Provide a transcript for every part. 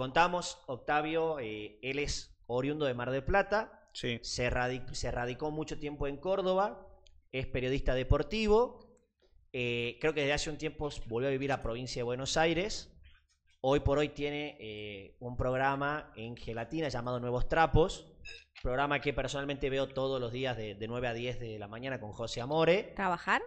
Contamos, Octavio, eh, él es oriundo de Mar del Plata, se, radicó, mucho tiempo en Córdoba, es periodista deportivo, eh, creo que desde hace un tiempo volvió a vivir a provincia de Buenos Aires, hoy por hoy tiene eh, un programa en gelatina llamado Nuevos Trapos, programa que personalmente veo todos los días de, de 9 a 10 de la mañana con José Amore. ¿Trabajar?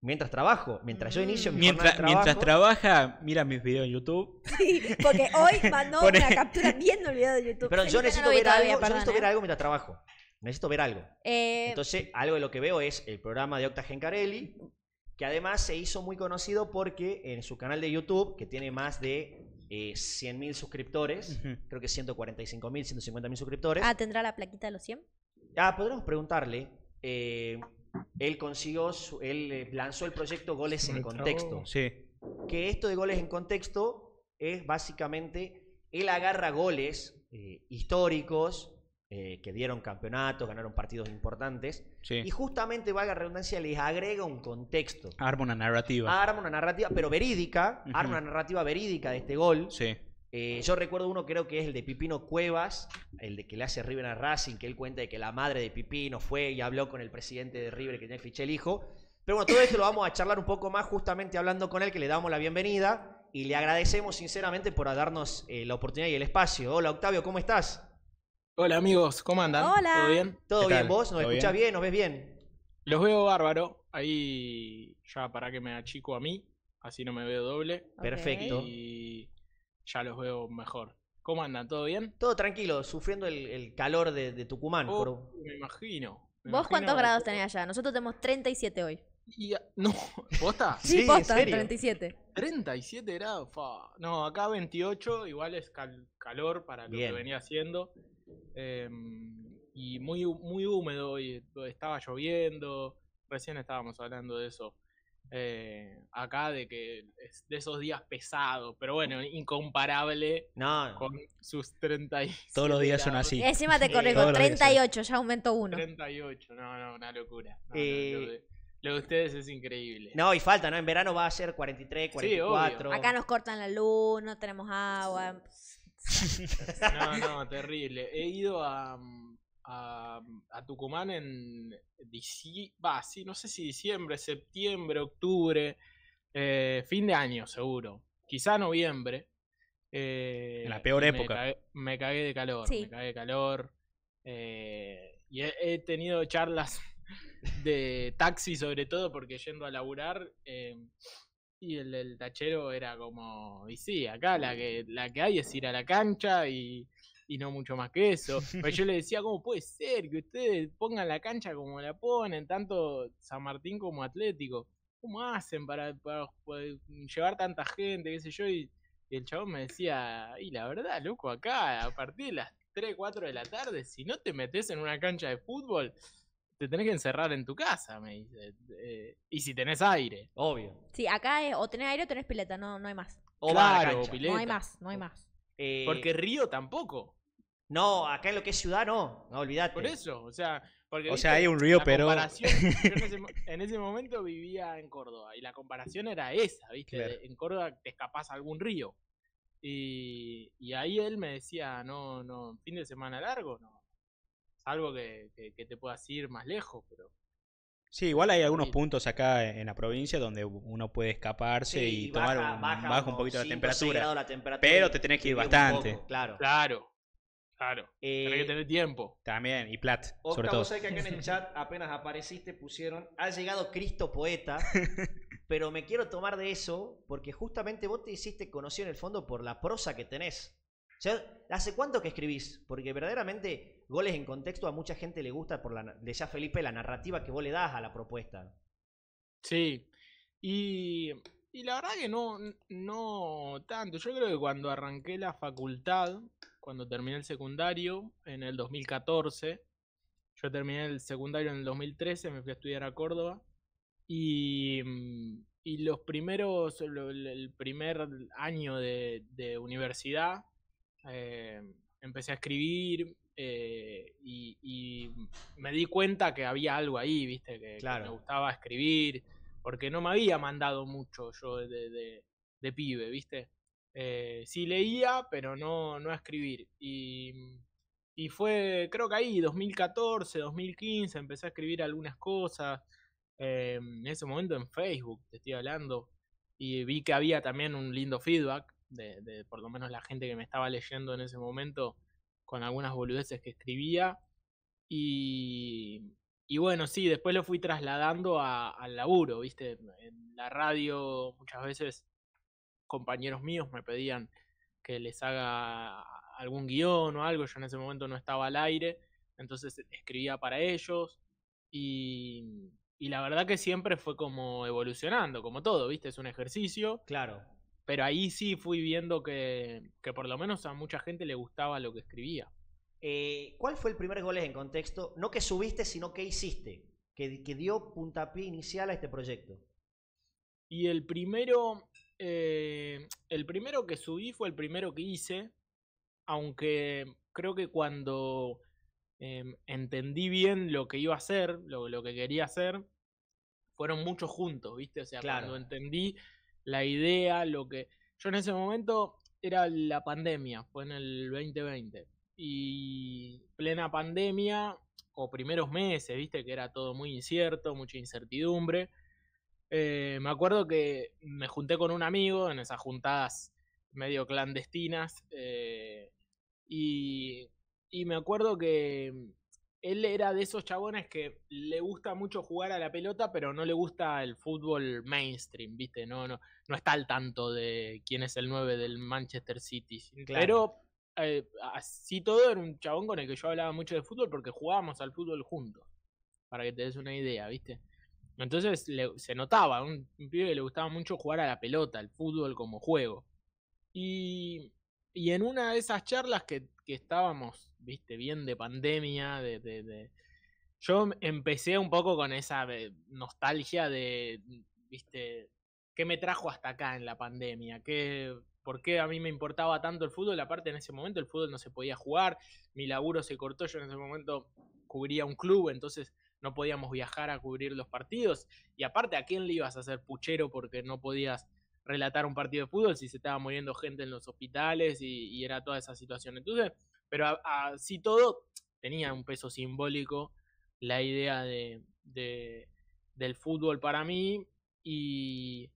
Mientras trabajo, mientras yo inicio mi mientras, trabajo, mientras trabaja, mira mis videos en YouTube. Sí, porque hoy mandó me una captura viendo el video de YouTube. Pero yo necesito, ver algo, necesito ver algo mientras trabajo. Necesito ver algo. Eh, Entonces, algo de lo que veo es el programa de Octa Gencarelli, que además se hizo muy conocido porque en su canal de YouTube, que tiene más de 100.000 eh, suscriptores, creo que 145.000, 150.000 suscriptores. Ah, ¿tendrá la plaquita de los 100? Ah, podríamos preguntarle. Eh, él consiguió, él eh, lanzó el proyecto Goles en Contexto. Sí. Que esto de Goles en Contexto es básicamente, él agarra goles eh, históricos eh, que dieron campeonatos, ganaron partidos importantes, y justamente, Valga redundancia, les agrega un contexto. Arma una narrativa. Arma una narrativa, pero verídica, arma una narrativa verídica de este gol. Sí eh, yo recuerdo uno, creo que es el de Pipino Cuevas, el de que le hace River a Racing, que él cuenta de que la madre de Pipino fue y habló con el presidente de River, que tenía el fiché el hijo. Pero bueno, todo esto lo vamos a charlar un poco más justamente hablando con él, que le damos la bienvenida y le agradecemos sinceramente por darnos eh, la oportunidad y el espacio. Hola Octavio, ¿cómo estás? Hola amigos, ¿cómo andan? Hola. ¿Todo bien? ¿Todo bien? ¿Vos nos escuchás bien? ¿Nos ves bien? Los veo bárbaro. Ahí ya para que me achico a mí, así no me veo doble. Perfecto ya los veo mejor. ¿Cómo andan? ¿Todo bien? Todo tranquilo, sufriendo el, calor de, Tucumán. por... Me imagino. ¿Vos cuántos grados tenés allá? Nosotros tenemos 37 hoy. Y, no, ¿posta? sí, sí, posta, 37. 37 grados, No, acá 28, igual es calor para lo que venía haciendo. Em, y muy, muy húmedo hoy, estaba lloviendo. Recién estábamos hablando de eso. Eh, acá de que es de esos días pesados, pero bueno, incomparable con sus y... Todos los días son así. encima te y 38, ya aumentó uno. 38, no, no, una locura. Eh, lo, de, ustedes es increíble. No, y falta, ¿no? En verano va a ser 43, 44. Acá nos cortan la luz, no tenemos agua. no, no, terrible. He ido a mm, a, Tucumán en va, sí, no sé si diciembre, septiembre, octubre, eh, fin de año seguro, quizá noviembre. Eh, en la peor época. Me cagué, de calor, me cagué de calor. Eh, y he, tenido charlas de taxi sobre todo porque yendo a laburar em, y el, el, tachero era como, y sí, acá la que, la que hay es ir a la cancha y y no mucho más que eso. Pero yo le decía, ¿cómo puede ser que ustedes pongan la cancha como la ponen, tanto San Martín como Atlético? ¿Cómo hacen para, llevar tanta gente, qué sé yo? Y, el chabón me decía, y la verdad, loco, acá, a partir de las 3, 4 de la tarde, si no te metes en una cancha de fútbol, te tenés que encerrar en tu casa, me dice. Eh, y si tenés aire, obvio. Sí, acá es, o tenés aire o tenés pileta, no, no hay más. O claro, pileta. No hay más, no hay más. Eh, porque Río tampoco. No, acá en lo que es ciudad no, no olvidate. Por eso, o sea, porque, o sea, hay un río, pero. en, ese, momento vivía en Córdoba y la comparación era esa, ¿viste? En Córdoba te escapas a algún río. Y, y, ahí él me decía, no, no, fin de semana largo, no. es que, que, que te puedas ir más lejos, pero Sí, igual hay algunos puntos acá en la provincia donde uno puede escaparse y, tomar un, poquito la temperatura, Pero te tenés que ir bastante. claro. Claro. Claro. que eh, tener tiempo. También, y plat. sobre todo. Sabés que acá en el chat apenas apareciste pusieron, ha llegado Cristo Poeta, pero me quiero tomar de eso porque justamente vos te hiciste conocido en el fondo por la prosa que tenés. ¿hace cuánto que escribís? Porque verdaderamente goles en contexto a mucha gente le gusta, por la, Felipe, la narrativa que vos le das a la propuesta. Sí, y, y la verdad que no, no tanto. Yo creo que cuando arranqué la facultad, cuando terminé el secundario, en el 2014, yo terminé el secundario en el 2013, me fui a estudiar a Córdoba. Y, y los primeros, el primer año de, universidad, eh, empecé a escribir eh, y, me di cuenta que había algo ahí, ¿viste? Que, me gustaba escribir, porque no me había mandado mucho yo de, pibe, ¿viste? Eh, sí leía, pero no, no a escribir. Y, fue, creo que ahí, 2014, 2015, empecé a escribir algunas cosas. en ese momento en Facebook, te estoy hablando. Y vi que había también un lindo feedback de, por lo menos la gente que me estaba leyendo en ese momento con algunas boludeces que escribía. Y, bueno, sí, después lo fui trasladando a, al laburo, ¿viste? En la radio muchas veces compañeros míos me pedían que les haga algún guión o algo, yo en ese momento no estaba al aire, entonces escribía para ellos y, y la verdad que siempre fue como evolucionando, como todo, ¿viste? Es un ejercicio. Claro. Pero ahí sí fui viendo que, que por lo menos a mucha gente le gustaba lo que escribía. Eh, ¿Cuál fue el primer goles en contexto? No que subiste, sino que hiciste, que, dio puntapié inicial a este proyecto. Y el primero, eh, el primero que subí fue el primero que hice, aunque creo que cuando eh, entendí bien lo que iba a hacer, lo, que quería hacer, fueron muchos juntos, ¿viste? O sea, claro. cuando entendí la idea, lo que... Yo en ese momento era la pandemia, fue en el 2020. Y plena pandemia, o primeros meses, viste que era todo muy incierto, mucha incertidumbre. Eh, me acuerdo que me junté con un amigo en esas juntadas medio clandestinas eh, y, me acuerdo que él era de esos chabones que le gusta mucho jugar a la pelota, pero no le gusta el fútbol mainstream, ¿viste? No, no, no está al tanto de quién es el 9 del Manchester City. Claro. Pero eh, así todo era un chabón con el que yo hablaba mucho de fútbol porque jugábamos al fútbol juntos. Para que te des una idea, ¿viste? Entonces se notaba, un, pibe que le gustaba mucho jugar a la pelota, al fútbol como juego. Y, y en una de esas charlas que que estábamos, viste, bien de pandemia, de, Yo em, empecé un poco con esa eh, nostalgia de, viste, ¿qué me trajo hasta acá en la pandemia? ¿Qué, ¿Por qué a mí me importaba tanto el fútbol? Aparte en ese momento el fútbol no se podía jugar, mi laburo se cortó, yo en ese momento cubría un club, entonces no podíamos viajar a cubrir los partidos. Y aparte, ¿a quién le ibas a hacer puchero porque no podías relatar un partido de fútbol si se estaba muriendo gente en los hospitales y, era toda esa situación. Entonces, pero así todo tenía un peso simbólico la idea de, del fútbol para mí y,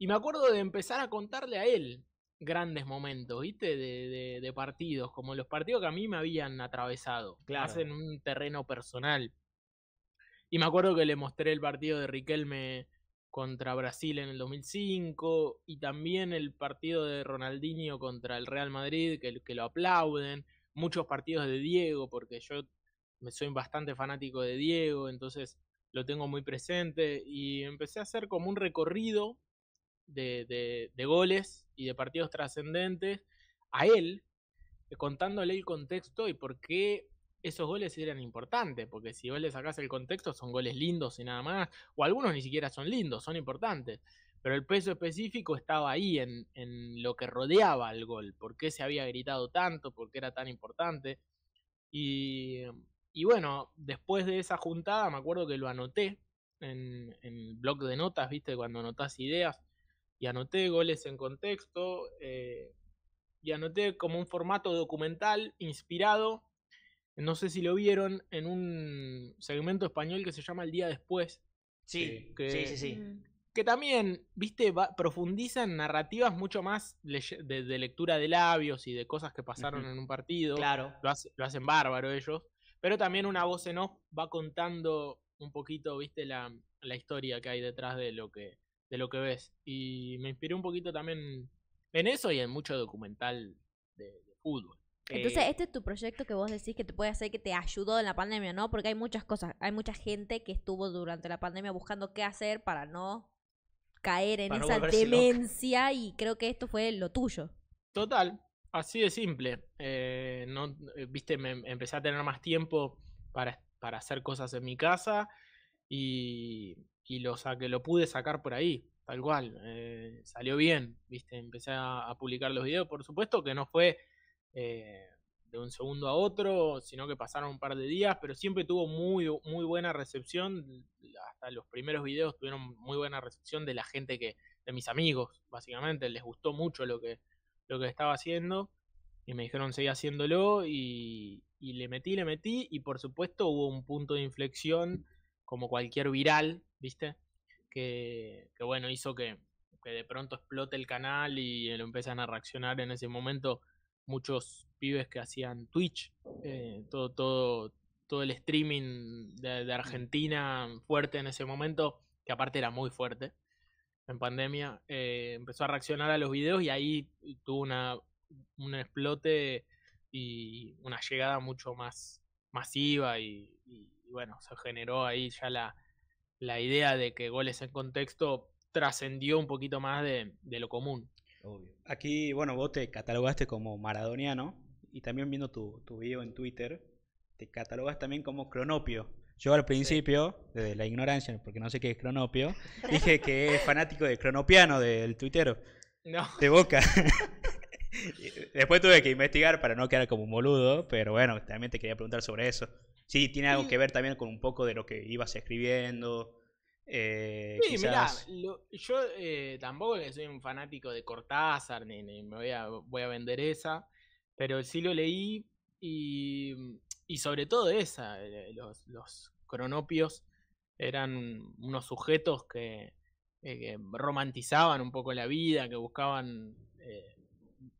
me acuerdo de empezar a contarle a él grandes momentos, ¿viste? De, partidos, como los partidos que a mí me habían atravesado, claro. en un terreno personal. Y me acuerdo que le mostré el partido de Riquelme contra Brasil en el 2005 y también el partido de Ronaldinho contra el Real Madrid, que, que lo aplauden, muchos partidos de Diego, porque yo me soy bastante fanático de Diego, entonces lo tengo muy presente y empecé a hacer como un recorrido de, de goles y de partidos trascendentes a él, eh, contándole el contexto y por qué esos goles eran importantes, porque si vos le sacás el contexto, son goles lindos y nada más, o algunos ni siquiera son lindos, son importantes, pero el peso específico estaba ahí en, en lo que rodeaba al gol, por qué se había gritado tanto, por qué era tan importante. Y, y bueno, después de esa juntada me acuerdo que lo anoté en, el blog de notas, viste, cuando anotás ideas, y anoté goles en contexto. Eh, y anoté como un formato documental inspirado no sé si lo vieron, en un segmento español que se llama El Día Después. Sí, que, sí, sí, mm. Que también, viste, va, profundiza en narrativas mucho más de, lectura de labios y de cosas que pasaron en un partido. Claro. Lo, hacen bárbaro ellos. Pero también una voz en off va contando un poquito, viste, la, historia que hay detrás de lo que, de lo que ves. Y me inspiré un poquito también en eso y en mucho documental de fútbol. Entonces, eh, este es tu proyecto que vos decís que te puede hacer que te ayudó en la pandemia, ¿no? Porque hay muchas cosas, hay mucha gente que estuvo durante la pandemia buscando qué hacer para no caer en esa demencia y creo que esto fue lo tuyo. Total, así de simple. Eh, no, eh, viste, em, empecé a tener más tiempo para, para hacer cosas en mi casa y, y lo, saqué, lo pude sacar por ahí, tal cual. Eh, salió bien, viste, empecé a publicar los videos. Por supuesto que no fue eh, de un segundo a otro, sino que pasaron un par de días, pero siempre tuvo muy, muy buena recepción. Hasta los primeros videos tuvieron muy buena recepción de la gente que, de mis amigos, básicamente, les gustó mucho lo que, lo que estaba haciendo y me dijeron seguí haciéndolo y, le metí, le metí y por supuesto hubo un punto de inflexión como cualquier viral, ¿viste? Que, que bueno, hizo que, que de pronto explote el canal y lo empiezan a reaccionar en ese momento muchos pibes que hacían Twitch, eh, todo, todo, todo el streaming de, Argentina fuerte en ese momento, que aparte era muy fuerte en pandemia, eh, empezó a reaccionar a los videos y ahí tuvo una, un explote y una llegada mucho más masiva y, bueno, se generó ahí ya la, idea de que goles en contexto trascendió un poquito más de lo común. Aquí, bueno, vos te catalogaste como maradoniano y también viendo tu, tu video en Twitter, te catalogas también como cronopio. Yo al principio, desde la ignorancia, porque no sé qué es cronopio, dije que es fanático de cronopiano, del tuitero. No. De boca. Después tuve que investigar para no quedar como un boludo, pero bueno, también te quería preguntar sobre eso. Sí, tiene algo que ver también con un poco de lo que ibas escribiendo, eh, yo eh, tampoco que soy un fanático de Cortázar, ni, me voy a, voy a vender esa, pero sí lo leí y, mm, y sobre todo esa, eh, los, cronopios eran unos sujetos eh, que, romantizaban un poco la vida, que buscaban eh,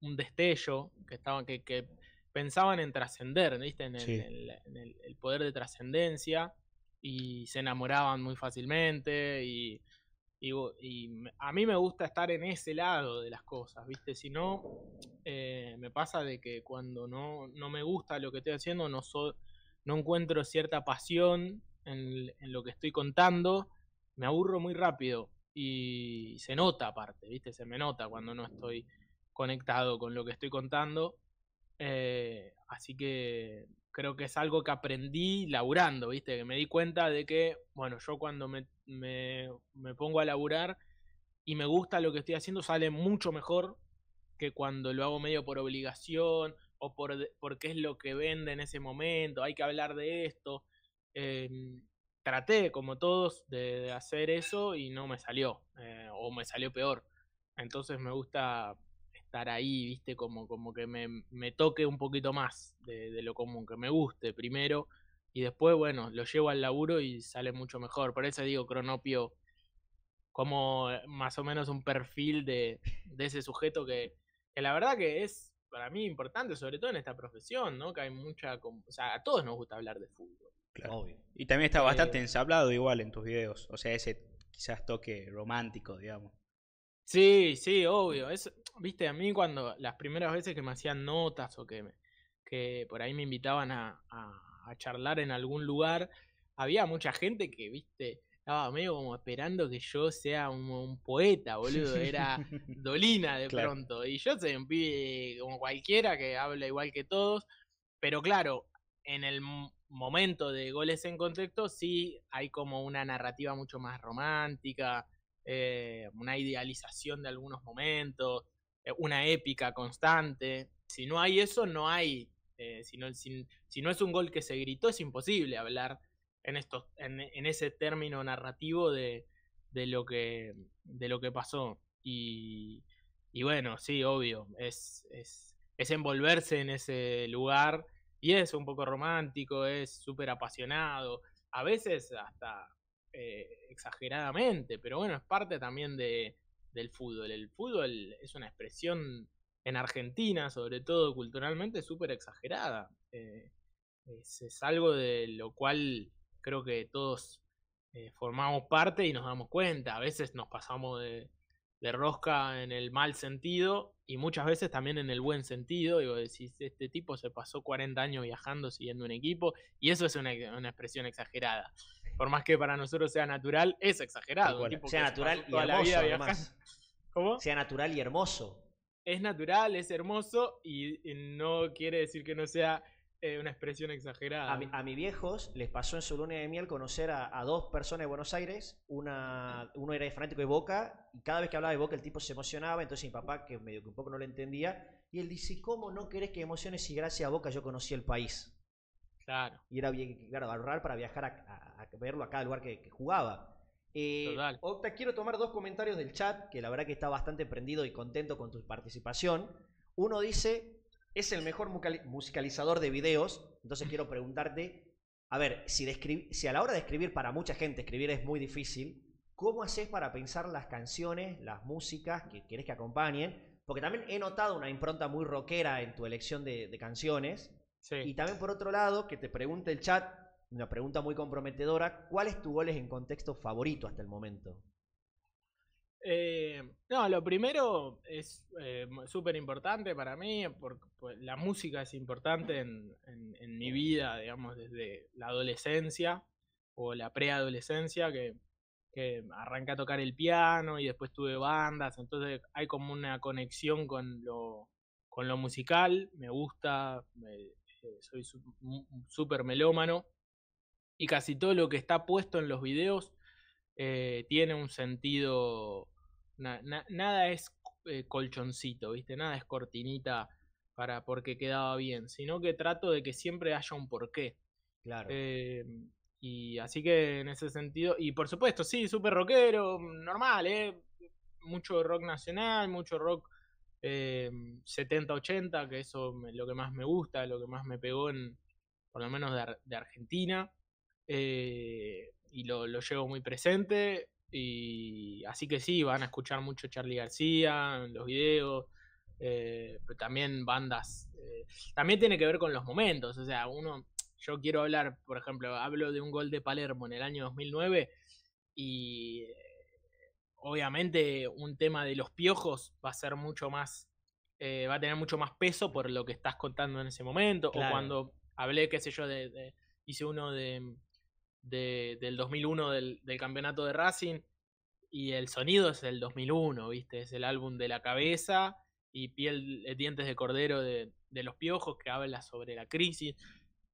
un destello, que, estaban, que, pensaban en trascender, ¿viste? En, el poder de trascendencia y se enamoraban muy fácilmente y, y, a mí me gusta estar en ese lado de las cosas, ¿viste? Si no, eh, me pasa de que cuando no, no me gusta lo que estoy haciendo, no, no encuentro cierta pasión en, lo que estoy contando, me aburro muy rápido y se nota aparte, ¿viste? Se me nota cuando no estoy conectado con lo que estoy contando. Eh, así que creo que es algo que aprendí laburando, ¿viste? Que me di cuenta de que, bueno, yo cuando me, me, pongo a laburar y me gusta lo que estoy haciendo, sale mucho mejor que cuando lo hago medio por obligación o por, porque es lo que vende en ese momento, hay que hablar de esto. Em, traté, como todos, de, hacer eso y no me salió, eh, o me salió peor. Entonces me gusta estar ahí, ¿viste? Como, como que me, me toque un poquito más de, lo común, que me guste primero y después, bueno, lo llevo al laburo y sale mucho mejor. Por eso digo, Cronopio, como eh, más o menos un perfil de, de ese sujeto que, que la verdad que es para mí importante, sobre todo en esta profesión, ¿no? Que hay mucha... O sea, a todos nos gusta hablar de fútbol. Claro. Y también está bastante eh, ensablado igual en tus videos. O sea, ese quizás toque romántico, digamos. Sí, sí, obvio. Es, Viste, a mí cuando las primeras veces que me hacían notas o que, que por ahí me invitaban a, charlar en algún lugar, había mucha gente que, viste, estaba medio como esperando que yo sea un, poeta, boludo. Era Dolina de pronto. Y yo soy un pibe como cualquiera que habla igual que todos. Pero claro, en el momento de goles en contexto, sí hay como una narrativa mucho más romántica, eh, una idealización de algunos momentos, eh, una épica constante. Si no hay eso, no hay. Eh, si, no, es un gol que se gritó, es imposible hablar en, esto, en, ese término narrativo de, lo, que, de lo que pasó. Y, bueno, sí, obvio, es, es, es envolverse en ese lugar y es un poco romántico, es súper apasionado, a veces hasta eh, exageradamente, pero bueno, es parte también de, del fútbol. El fútbol es una expresión en Argentina, sobre todo culturalmente, súper exagerada. Eh, es, algo de lo cual creo que todos eh, formamos parte y nos damos cuenta. A veces nos pasamos de, rosca en el mal sentido y muchas veces también en el buen sentido. digo, decís, este tipo se pasó 40 años viajando siguiendo un equipo y eso es una expresión exagerada por más que para nosotros sea natural, es exagerado. sea natural y hermoso, ¿Cómo? Sea natural y hermoso. Es natural, es hermoso y, no quiere decir que no sea eh, una expresión exagerada. A, mis viejos les pasó en su luna de miel conocer a, dos personas de Buenos Aires. Una, uno era de fanático de Boca y cada vez que hablaba de Boca el tipo se emocionaba. Entonces mi papá, que medio que un poco no lo entendía, y él dice, ¿cómo no querés que emociones y gracias a Boca yo conocí el país? Y era bien, claro, ahorrar para viajar a, verlo a cada lugar que, jugaba. Eh, quiero tomar dos comentarios del chat, que la verdad que está bastante prendido y contento con tu participación. Uno dice, es el mejor musicalizador de videos, entonces quiero preguntarte, a ver, si, si a la hora de escribir para mucha gente, escribir es muy difícil, ¿cómo haces para pensar las canciones, las músicas que querés que acompañen? Porque también he notado una impronta muy rockera en tu elección de canciones. Y también por otro lado, que te pregunte el chat, una pregunta muy comprometedora, ¿cuál es tu goles en contexto favorito hasta el momento? Eh, no, lo primero es eh, súper importante para mí, porque pues, la música es importante en, mi vida, digamos, desde la adolescencia o la preadolescencia, que, que arranca a tocar el piano y después tuve bandas, entonces hay como una conexión con lo, con lo musical, me gusta, me, soy súper melómano y casi todo lo que está puesto en los videos eh, tiene un sentido, nada es eh, colchoncito, ¿viste? Nada es cortinita para porque quedaba bien, sino que trato de que siempre haya un porqué. Claro. Eh, y así que en ese sentido, y por supuesto, sí, súper rockero, normal, ¿eh? Mucho rock nacional, mucho rock eh, 70-80, que eso es lo que más me gusta, lo que más me pegó en, por lo menos de, Argentina, eh, y lo, lo, llevo muy presente, y así que sí, van a escuchar mucho Charlie García, En los videos, eh, pero también bandas, eh, también tiene que ver con los momentos, o sea, uno, yo quiero hablar, por ejemplo, hablo de un gol de Palermo en el año 2009, y obviamente un tema de los piojos va a ser mucho más, eh, va a tener mucho más peso por lo que estás contando en ese momento. O cuando hablé, qué sé yo, de, hice uno de, del 2001 del, campeonato de Racing y el sonido es el 2001, ¿viste? Es el álbum de la cabeza y piel, eh, dientes de cordero de, los piojos que habla sobre la crisis.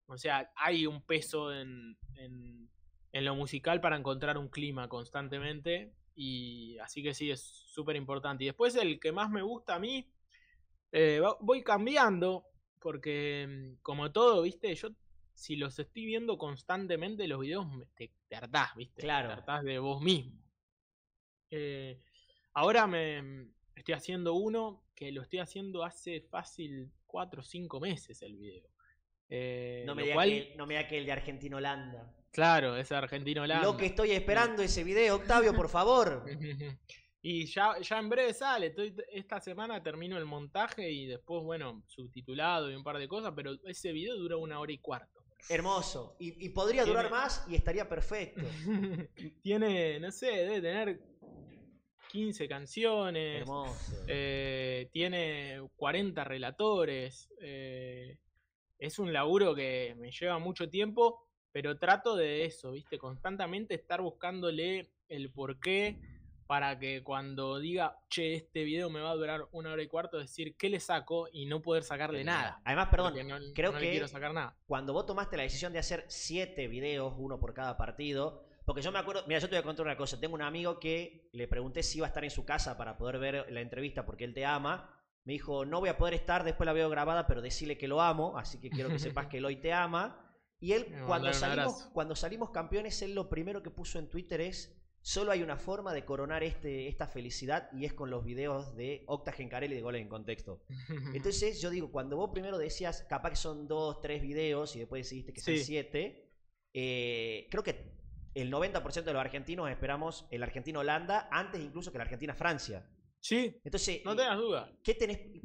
O sea, hay un peso en, en, lo musical para encontrar un clima constantemente y así que sí, es súper importante. Y después el que más me gusta a mí, eh, voy cambiando, porque mm, como todo, viste, yo si los estoy viendo constantemente los videos, te, hartás, viste, claro. te hartás de vos mismo. Eh, ahora me mm, estoy haciendo uno que lo estoy haciendo hace fácil 4 o 5 meses el video. Eh, no, me da que, no me que el de Argentina-Holanda. Claro, es argentino Holanda. Lo que estoy esperando ese video, Octavio, por favor. y ya, ya en breve sale. esta semana termino el montaje y después, bueno, subtitulado y un par de cosas, pero ese video dura una hora y cuarto. Hermoso. Y, podría durar más y estaría perfecto. Tiene, no sé, debe tener 15 canciones. Hermoso. Eh, tiene 40 relatores. Eh, es un laburo que me lleva mucho tiempo pero trato de eso, ¿viste? Constantemente estar buscándole el porqué para que cuando diga, che, este video me va a durar una hora y cuarto, decir qué le saco y no poder sacarle eh, nada. Además, perdón, creo que quiero sacar nada. cuando vos tomaste la decisión de hacer siete videos, uno por cada partido, porque yo me acuerdo, mira, yo te voy a contar una cosa, tengo un amigo que le pregunté si iba a estar en su casa para poder ver la entrevista porque él te ama, me dijo, no voy a poder estar, después la veo grabada, pero decirle que lo amo, así que quiero que sepas que hoy te ama. Y él, cuando salimos, cuando salimos campeones, él lo primero que puso en Twitter es, solo hay una forma de coronar este, esta felicidad y es con los videos de Octa Gencarelli de Goles en Contexto. Entonces yo digo, cuando vos primero decías, capaz que son dos, tres videos y después decidiste que son siete, eh, creo que el 90% de los argentinos esperamos el argentino holanda antes incluso que la Argentina-Francia. Sí. Entonces, no eh, tengas duda.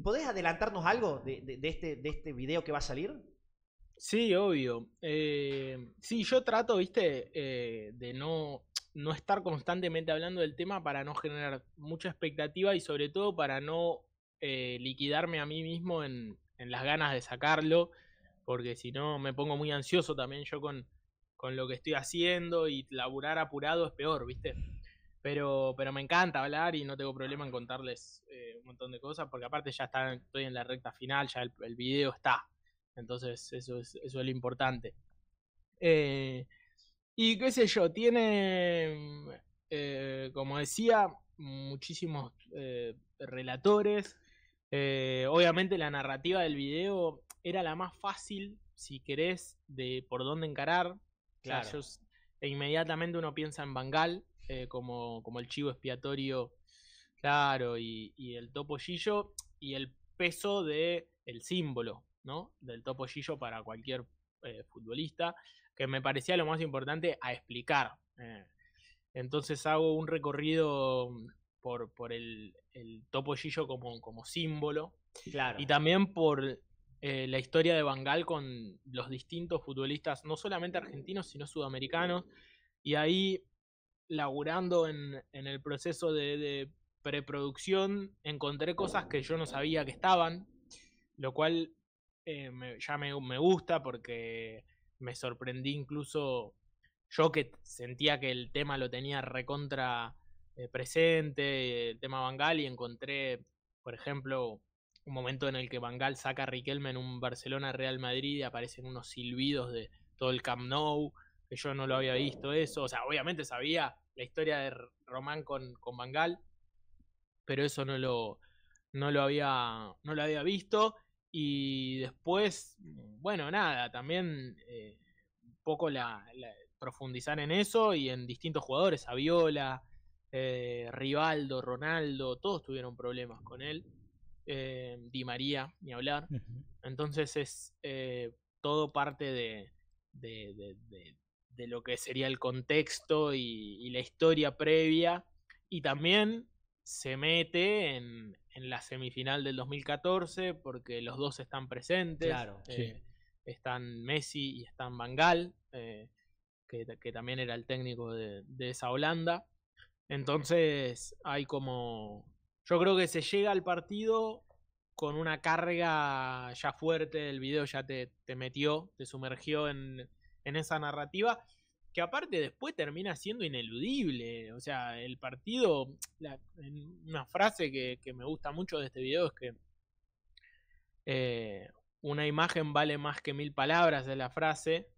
¿Podés adelantarnos algo de, este, de este video que va a salir? Sí, obvio. Eh, sí, yo trato, viste, eh, de no, no estar constantemente hablando del tema para no generar mucha expectativa y sobre todo para no eh, liquidarme a mí mismo en, las ganas de sacarlo, porque si no me pongo muy ansioso también yo con, lo que estoy haciendo y laburar apurado es peor, viste. Pero, pero me encanta hablar y no tengo problema en contarles eh, un montón de cosas, porque aparte ya está, estoy en la recta final, ya el video está, entonces, eso es, eso es lo importante. Eh, y qué sé yo, tiene, eh, como decía, muchísimos eh, relatores. obviamente la narrativa del video era la más fácil, si querés, de por dónde encarar. Claro. e inmediatamente uno piensa en Bangal como, el chivo expiatorio, claro, y, y el topollillo y el peso de el símbolo. ¿no? Del topollillo para cualquier eh, futbolista, que me parecía lo más importante a explicar. Eh. entonces hago un recorrido mm, por, el, el topollillo como, como símbolo. Claro. Y también por eh, la historia de Bangal con los distintos futbolistas, no solamente argentinos, sino sudamericanos. Y ahí, laburando en, el proceso de, de preproducción encontré cosas que yo no sabía que estaban, lo cual eh, me, ya me, gusta porque me sorprendí incluso yo que sentía que el tema lo tenía recontra eh, presente, el tema Bangal, y encontré, por ejemplo, un momento en el que Bangal saca a Riquelme en un Barcelona-Real Madrid y aparecen unos silbidos de todo el Camp Nou, que yo no lo había visto eso, o sea, obviamente sabía la historia de Román con, con Bangal, pero eso no lo, no lo había visto. Y después, bueno, nada, también eh, un poco la, profundizar en eso y en distintos jugadores, Aviola, eh, Rivaldo, Ronaldo, todos tuvieron problemas con él. Eh, Di María, ni hablar. Entonces es eh, todo parte de, lo que sería el contexto y la historia previa. Y también se mete en, la semifinal del 2014 porque los dos están presentes. Claro, eh, Están Messi y están Van Gaal, eh, que, también era el técnico de, esa Holanda. Entonces hay como... Yo creo que se llega al partido con una carga ya fuerte, el video ya te, metió, te sumergió en esa narrativa que aparte después termina siendo ineludible. O sea, el partido, una frase que, me gusta mucho de este video es que eh, una imagen vale más que mil palabras, es la frase,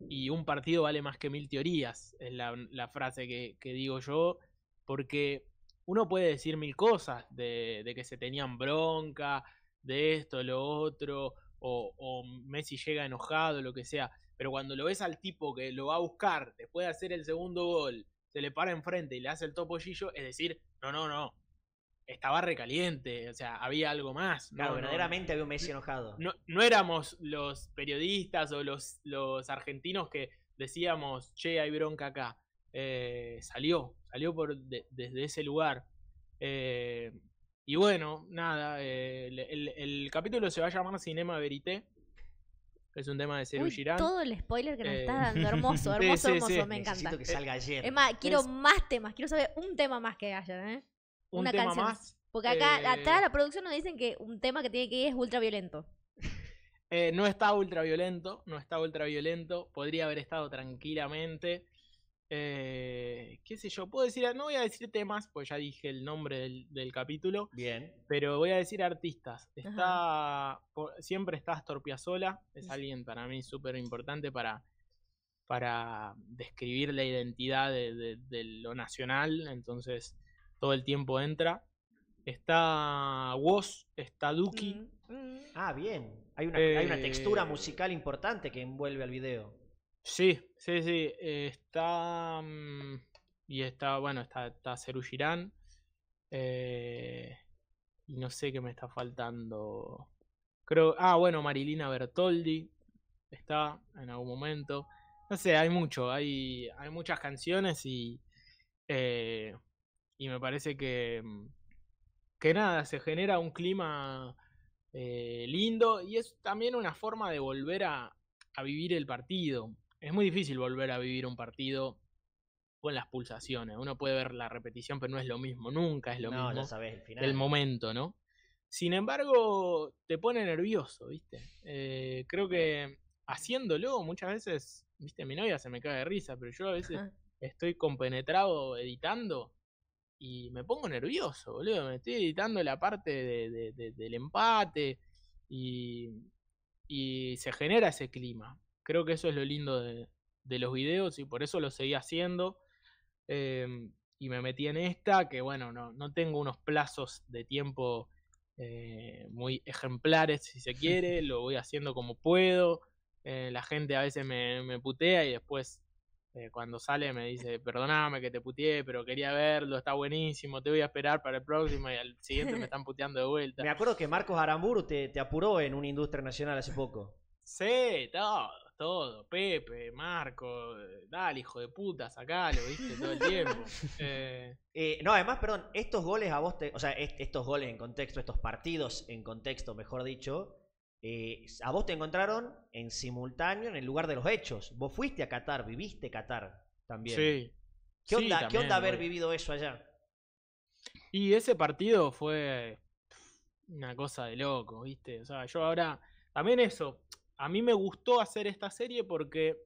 y un partido vale más que mil teorías, es la, frase que, digo yo, porque uno puede decir mil cosas de, de que se tenían bronca, de esto, lo otro, o, Messi llega enojado, lo que sea. Pero cuando lo ves al tipo que lo va a buscar después de hacer el segundo gol, se le para enfrente y le hace el topollillo, es decir, no, no, no. Estaba recaliente, o sea, había algo más. Claro, verdaderamente había un Messi enojado. No, no éramos los periodistas o los, los argentinos que decíamos, che, hay bronca acá. Eh, salió, salió por desde ese lugar. Eh, y bueno, nada, eh, el, el, el, capítulo se va a llamar Cinema Verité. Es un tema de Seru Girán. Todo el spoiler que nos eh, está estás dando, hermoso, hermoso, hermoso, me encanta. Necesito que eh, salga ayer. Es más, quiero más temas, quiero saber un tema más que haya, ¿eh? Un Una tema canción. Más, Porque acá, eh, acá la producción nos dicen que un tema que tiene que ir es ultraviolento. Eh, no está ultraviolento, no está ultraviolento, podría haber estado tranquilamente. Eh, ¿Qué sé yo? Puedo decir, no voy a decir temas, pues ya dije el nombre del, capítulo. Bien. Pero voy a decir artistas. Está, siempre está Astor Piazzolla, es alguien para mí súper importante para, para describir la identidad de, lo nacional, entonces todo el tiempo entra. Está Woz, está Duki. Mm, mm. Ah, bien. Hay una, hay una textura eh, musical importante que envuelve al video. Sí, sí, sí. está. Mm, y está, bueno, está, está Girán. Eh, y no sé qué me está faltando. Creo. Ah, bueno, Marilina Bertoldi. Está en algún momento. No sé, hay mucho. Hay, hay muchas canciones y. Eh, y me parece que. Mm, que nada, se genera un clima eh, lindo. Y es también una forma de volver a, a vivir el partido es muy difícil volver a vivir un partido con las pulsaciones. Uno puede ver la repetición, pero no es lo mismo, nunca es lo mismo. No, sabes el momento, ¿no? Sin embargo, te pone nervioso, ¿viste? Eh, creo que haciéndolo muchas veces, ¿viste? Mi novia se me cae de risa, pero yo a veces estoy compenetrado editando y me pongo nervioso, boludo. Me estoy editando la parte del empate y se genera ese clima. Creo que eso es lo lindo de, los videos y por eso lo seguí haciendo. Em, y me metí en esta, que bueno, no, no tengo unos plazos de tiempo eh, muy ejemplares, si se quiere, lo voy haciendo como puedo. Eh, la gente a veces me, putea y después eh, cuando sale me dice, perdoname que te puteé, pero quería verlo, está buenísimo, te voy a esperar para el próximo y al siguiente me están puteando de vuelta. Me acuerdo que Marcos Aramburu te, te apuró en una industria nacional hace poco. Sí, todo todo. Pepe, Marco, eh, dale, hijo de puta, sacalo, viste, todo el tiempo. Eh, eh, no, además, perdón, estos goles a vos, te, o sea, estos goles en contexto, estos partidos en contexto, mejor dicho, a vos te encontraron en simultáneo en el lugar de los hechos. Vos fuiste a Qatar, viviste Qatar también. Sí. ¿Qué onda, ¿qué onda haber vivido eso allá? Y ese partido fue una cosa de loco, ¿viste? O sea, yo ahora, también eso, a mí me gustó hacer esta serie porque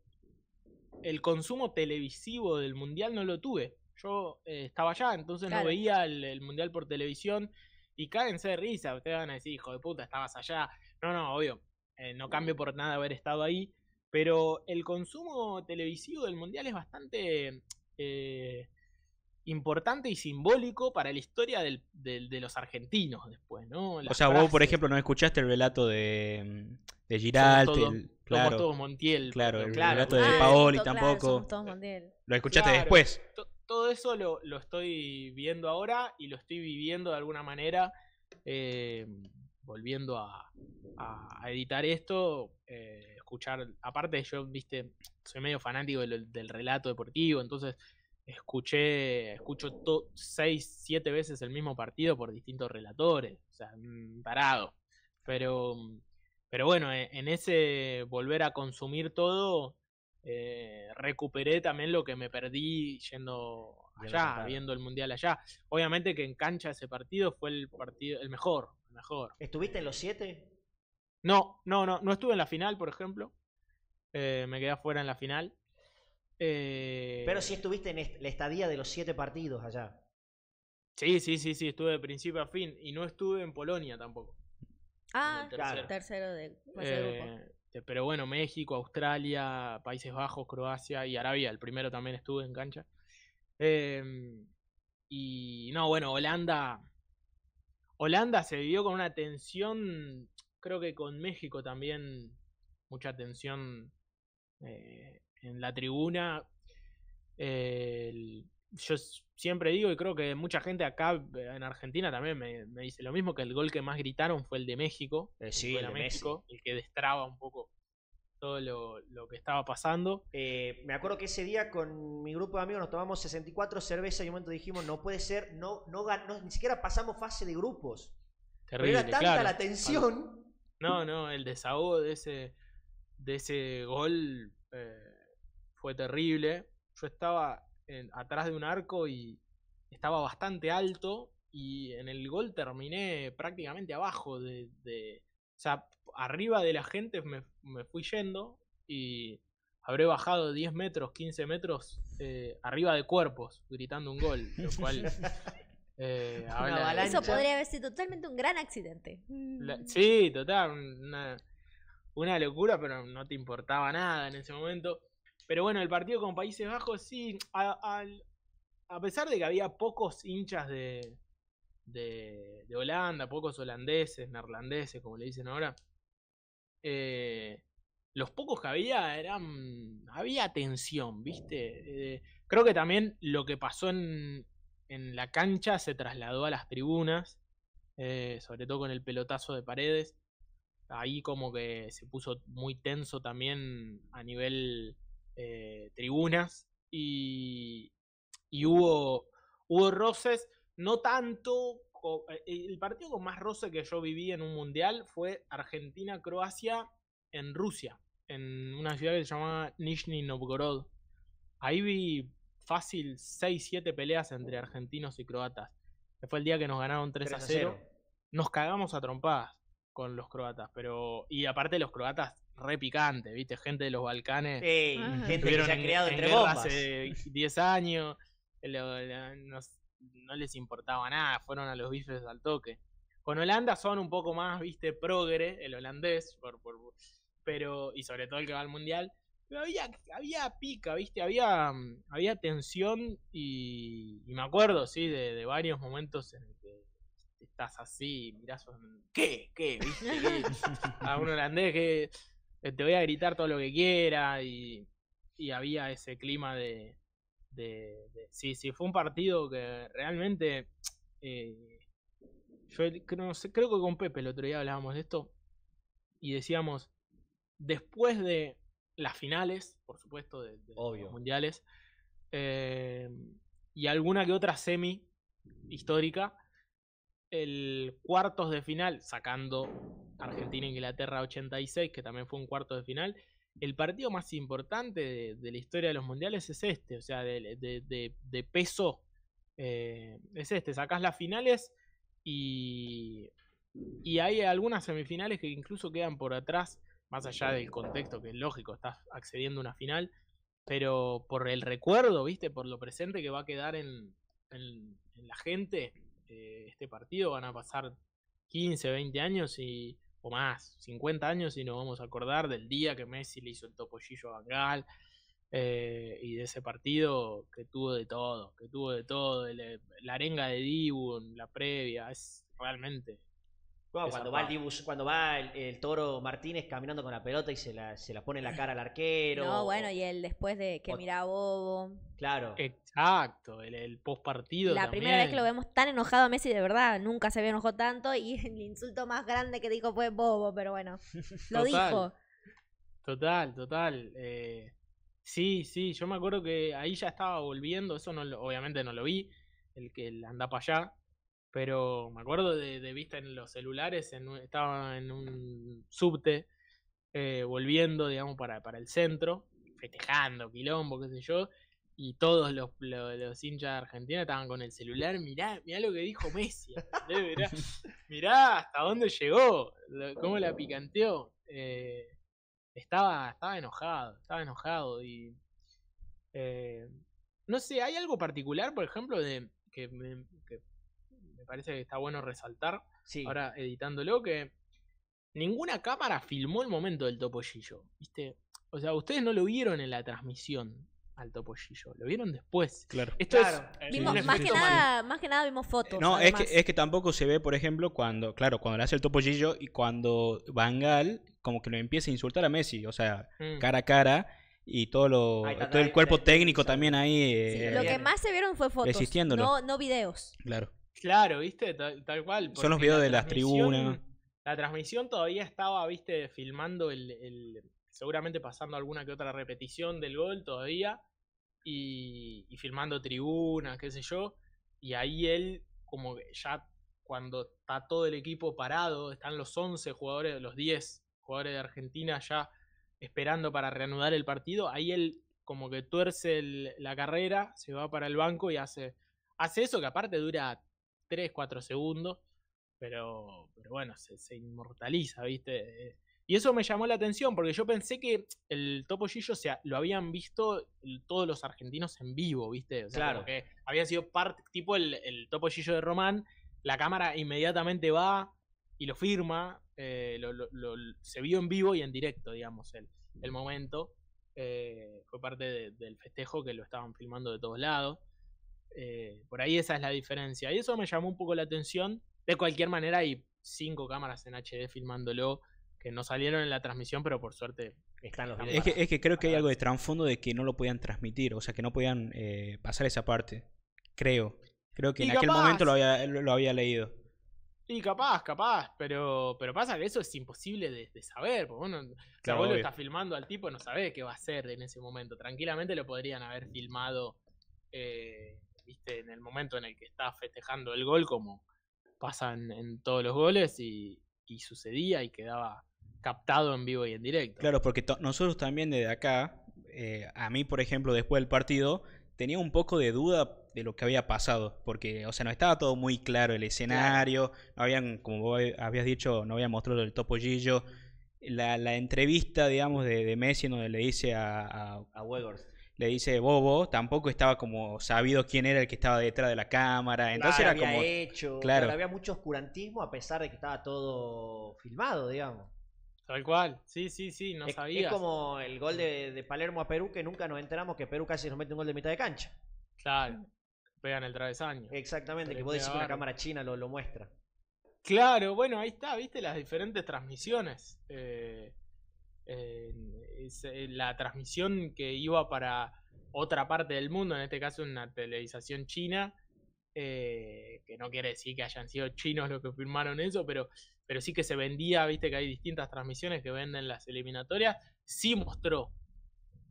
el consumo televisivo del Mundial no lo tuve. Yo eh, estaba allá, entonces no veía el, Mundial por televisión. Y cádense de risa, ustedes van a decir, hijo de puta, estabas allá. No, no, obvio, eh, no cambio por nada haber estado ahí. Pero el consumo televisivo del Mundial es bastante eh, importante y simbólico para la historia de los argentinos después, ¿no? o sea, vos, por ejemplo, no escuchaste el relato de, de Giralt, claro, Montiel. Pues, claro, el relato de Paoli tampoco. lo escuchaste después. Todo eso lo, estoy viendo ahora y lo estoy viviendo de alguna manera, eh, volviendo a, editar esto, eh, escuchar, aparte yo, viste, soy medio fanático del relato deportivo, entonces escuché, escucho seis, siete veces el mismo partido por distintos relatores, o sea, parado. Mm, pero, mm, pero bueno, e, en ese volver a consumir todo, eh, recuperé también lo que me perdí yendo allá, viendo el mundial allá. Obviamente que en cancha ese partido fue el partido, el mejor, mejor. ¿Estuviste en los siete? No, no, no, no estuve en la final, por ejemplo. Eh, me quedé afuera en la final. Pero eh, si estuviste en la estadía de los siete partidos allá. Sí, sí, sí, sí, estuve de principio a fin y no estuve en Polonia tampoco. Ah, tercero. de, eh, Pero bueno, México, Australia, Países Bajos, Croacia y Arabia, el primero también estuve en cancha. Em, y no, bueno, Holanda. Holanda se vivió con una tensión, creo que con México también, mucha tensión eh, en la tribuna. Eh, yo siempre digo, y creo que mucha gente acá eh, en Argentina también me, dice lo mismo, que el gol que más gritaron fue el de México. Eh, el México, el que destraba un poco todo lo, que estaba pasando. me acuerdo que ese día con mi grupo de amigos nos tomamos 64 cervezas y un momento dijimos, no puede ser, no, no, ni siquiera pasamos fase de grupos. Terrible, era tanta la tensión. No, no, el desahogo de ese, de ese gol... Eh, fue terrible. Yo estaba atrás de un arco y estaba bastante alto y en el gol terminé prácticamente abajo de, o sea, arriba de la gente me, fui yendo y habré bajado 10 metros, 15 metros eh, arriba de cuerpos gritando un gol, lo cual... Eh, Eso podría haber sido totalmente un gran accidente. sí, total, una locura, pero no te importaba nada en ese momento. Pero bueno, el partido con Países Bajos sí, a, pesar de que había pocos hinchas de, de, Holanda, pocos holandeses, neerlandeses, como le dicen ahora, eh, los pocos que había eran, había tensión, ¿viste? Eh, creo que también lo que pasó en, en la cancha se trasladó a las tribunas, eh, sobre todo con el pelotazo de paredes ahí como que se puso muy tenso también a nivel eh, tribunas y, hubo, roces, no tanto, eh, eh, el partido con más roce que yo viví en un mundial fue Argentina-Croacia en Rusia, en una ciudad que se llamaba Nizhny Novgorod. Ahí vi fácil 6-7 peleas entre argentinos y croatas. Fue el día que nos ganaron 3 a 0. 0. Nos cagamos a trompadas con los croatas, pero. Y aparte los croatas re picante, ¿viste? Gente de los Balcanes. Ah. gente que se ha creado entre Hace 10 años, no, les importaba nada, fueron a los bifes al toque. Con Holanda son un poco más, ¿viste? Progre, el holandés, por, por, pero y sobre todo el que va al mundial. Pero había, pica, ¿viste? Había, había tensión y, me acuerdo, sí, de, varios momentos en que estás así, mirás, ¿qué? ¿Qué? ¿Viste? A un holandés que eh, te voy a gritar todo lo que quiera y, y había ese clima de, de, Sí, sí, fue un partido que realmente... Eh, yo creo que con Pepe el otro día hablábamos de esto y decíamos, después de las finales, por supuesto, de, los mundiales, eh, y alguna que otra semi histórica, el cuartos de final, sacando Argentina-Inglaterra 86, que también fue un cuarto de final, el partido más importante de, la historia de los mundiales es este, o sea, de, peso eh, es este. Sacás las finales y, y hay algunas semifinales que incluso quedan por atrás, más allá del contexto, que es lógico, estás accediendo a una final, pero por el recuerdo, ¿viste? Por lo presente que va a quedar en, la gente, eh, este partido van a pasar 15, 20 años y, más, 50 años y nos vamos a acordar del día que Messi le hizo el topollillo a Gal eh, y de ese partido que tuvo de todo, que tuvo de todo, la arenga de Dibu la previa, es realmente cuando, va el toro Martínez caminando con la pelota y se la, se la pone en la cara al arquero. No, bueno, y el después de que mira a Bobo. Claro. Exacto, el, post partido. La primera vez que lo vemos tan enojado a Messi, de verdad, nunca se había enojado tanto. Y el insulto más grande que dijo fue Bobo, pero bueno, lo dijo. Total, total. Eh, sí, sí, yo me acuerdo que ahí ya estaba volviendo, eso obviamente no lo vi, el que anda para allá pero me acuerdo de, vista en los celulares, en, estaba en un subte eh, volviendo, digamos, para, para el centro, festejando, quilombo, qué sé yo, y todos los, hinchas de Argentina estaban con el celular, mirá, mirá lo que dijo Messi, mirá, hasta dónde llegó, cómo la picanteó. Eh, estaba, estaba enojado, estaba enojado y... Eh, no sé, hay algo particular, por ejemplo, de que me, parece que está bueno resaltar ahora editándolo, que ninguna cámara filmó el momento del topollillo, ¿viste? O sea, ustedes no lo vieron en la transmisión al topollillo, lo vieron después. Claro. Esto más, que nada, más que nada vimos fotos. no, es que, es que tampoco se ve, por ejemplo, cuando, claro, cuando le hace el topollillo y cuando Bangal como que lo empieza a insultar a Messi, o sea, mm. cara a cara y todo lo todo el cuerpo técnico también ahí eh, lo que más se vieron fue fotos no, no videos claro Claro, viste, tal, cual. Son los videos de las tribunas. La transmisión todavía estaba, viste, filmando el, Seguramente pasando alguna que otra repetición del gol todavía. Y, filmando tribunas, qué sé yo. Y ahí él, como que ya cuando está todo el equipo parado, están los 11 jugadores, los 10 jugadores de Argentina ya esperando para reanudar el partido, ahí él como que tuerce la carrera, se va para el banco y hace, hace eso que aparte dura 3, 4 segundos, pero, pero bueno, se, inmortaliza, ¿viste? Eh, y eso me llamó la atención, porque yo pensé que el topollillo Gillo lo habían visto todos los argentinos en vivo, ¿viste? claro. Que había sido parte, tipo el, el, de Román, la cámara inmediatamente va y lo firma, eh, lo, se vio en vivo y en directo, digamos, el, momento. Eh, fue parte del festejo que lo estaban filmando de todos lados. Eh, por ahí esa es la diferencia. Y eso me llamó un poco la atención. De cualquier manera, hay cinco cámaras en HD filmándolo que no salieron en la transmisión, pero por suerte están los videos. Es que, creo que hay algo de trasfondo de que no lo podían transmitir, o sea, que no podían eh, pasar esa parte. Creo. Creo que en aquel momento lo había, lo, había leído. Y capaz, capaz, pero, pero pasa que eso es imposible de, saber, porque uno, claro, está filmando al tipo, no sabe qué va a hacer en ese momento. Tranquilamente lo podrían haber filmado eh, viste, en el momento en el que está festejando el gol, como pasan en todos los goles y, sucedía y quedaba captado en vivo y en directo. Claro, porque nosotros también desde acá, eh, a mí por ejemplo después del partido, tenía un poco de duda de lo que había pasado, porque, o sea, no estaba todo muy claro el escenario, no habían, como habías dicho, no había mostrado el topollillo, la, la entrevista, digamos, de, Messi donde le dice a, a, le dice Bobo, tampoco estaba como sabido quién era el que estaba detrás de la cámara. Entonces había Hecho, claro. había mucho oscurantismo a pesar de que estaba todo filmado, digamos. Tal cual, sí, sí, sí, no sabía. Es como el gol de, Palermo a Perú que nunca nos enteramos que Perú casi nos mete un gol de mitad de cancha. Claro, vean el travesaño. Exactamente, que vos decís que una ah, cámara china lo, lo muestra. Claro, bueno, ahí está, viste las diferentes transmisiones. Eh, eh, la transmisión que iba para otra parte del mundo, en este caso una televisación china, eh, que no quiere decir que hayan sido chinos los que firmaron eso, pero, pero sí que se vendía, viste que hay distintas transmisiones que venden las eliminatorias, sí mostró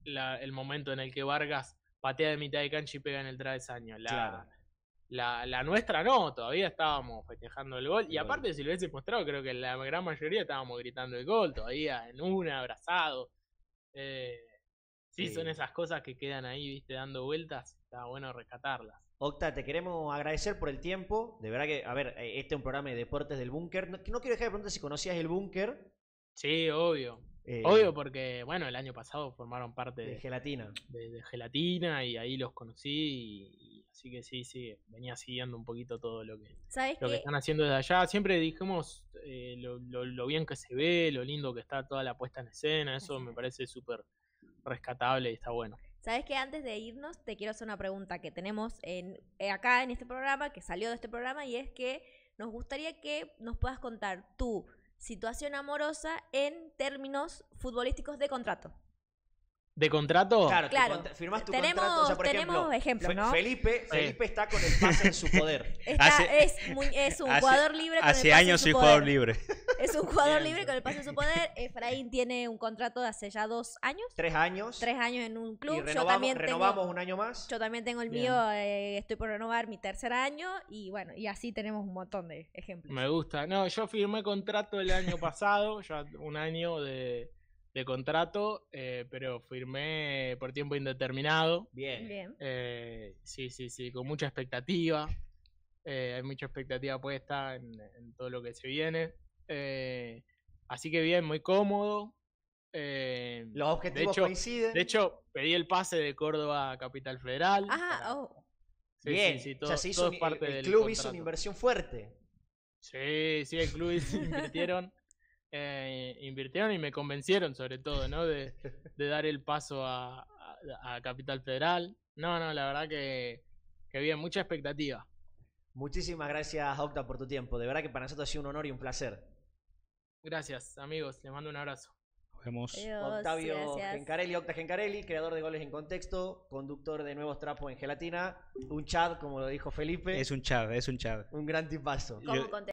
el momento en el que Vargas patea de mitad de cancha y pega en el travesaño. La, la, nuestra no, todavía estábamos festejando el gol. Y aparte, si lo hubiese mostrado, creo que la gran mayoría estábamos gritando el gol, todavía en una, abrazado Eh, sí, son esas cosas que quedan ahí, viste, dando vueltas. Está bueno rescatarlas. Octa, te queremos agradecer por el tiempo. De verdad que, a ver, eh, este es un programa de deportes del búnker. No, quiero dejar de preguntar si conocías el búnker. Sí, obvio. Eh, obvio, porque bueno, el año pasado formaron parte de, Gelatina. de, Gelatina y ahí los conocí y, Así que sí, sí, venía siguiendo un poquito todo lo que, ¿Sabes lo que, están haciendo desde allá. Siempre dijimos eh, lo, lo, bien que se ve, lo lindo que está toda la puesta en escena, eso me parece súper rescatable y está bueno. Sabes que antes de irnos te quiero hacer una pregunta que tenemos en, eh, acá en este programa, que salió de este programa, y es que nos gustaría que nos puedas contar tu situación amorosa en términos futbolísticos de contrato. ¿De contrato? Claro, claro. tu contrato. O tenemos ejemplos, ¿no? Felipe, Felipe está con el pase en su poder. es, un jugador libre con el pase años en su soy jugador libre. Es un jugador libre con el pase en su poder. Efraín tiene un contrato de hace ya dos años. Tres años. Tres años en un club. renovamos, yo también renovamos tengo, un año más. Yo también tengo el mío, eh, estoy por renovar mi tercer año. Y bueno, y así tenemos un montón de ejemplos. Me gusta. No, yo firmé contrato el año pasado, ya un año de de contrato, eh, pero firmé por tiempo indeterminado. Bien. Eh, sí, sí, sí, con mucha expectativa. Eh, hay mucha expectativa puesta en, todo lo que se viene. así que bien, muy cómodo. Los objetivos coinciden. De hecho, pedí el pase de Córdoba a Capital Federal. Bien, el, club hizo una inversión fuerte. Sí, sí, el club invirtieron eh, invirtieron y me convencieron sobre todo, ¿no? De, dar el paso a, a, Capital Federal. No, no, la verdad que, que bien, mucha expectativa. Muchísimas gracias, Octa, por tu tiempo. De verdad que para nosotros ha sido un honor y un placer. Gracias, amigos. Les mando un abrazo. Nos vemos. Octavio Gencarelli, Octa Gencarelli, creador de Goles en Contexto, conductor de Nuevos Trapos en Gelatina, un chat, como lo dijo Felipe. Es un chat, es un chat. Un gran tipazo.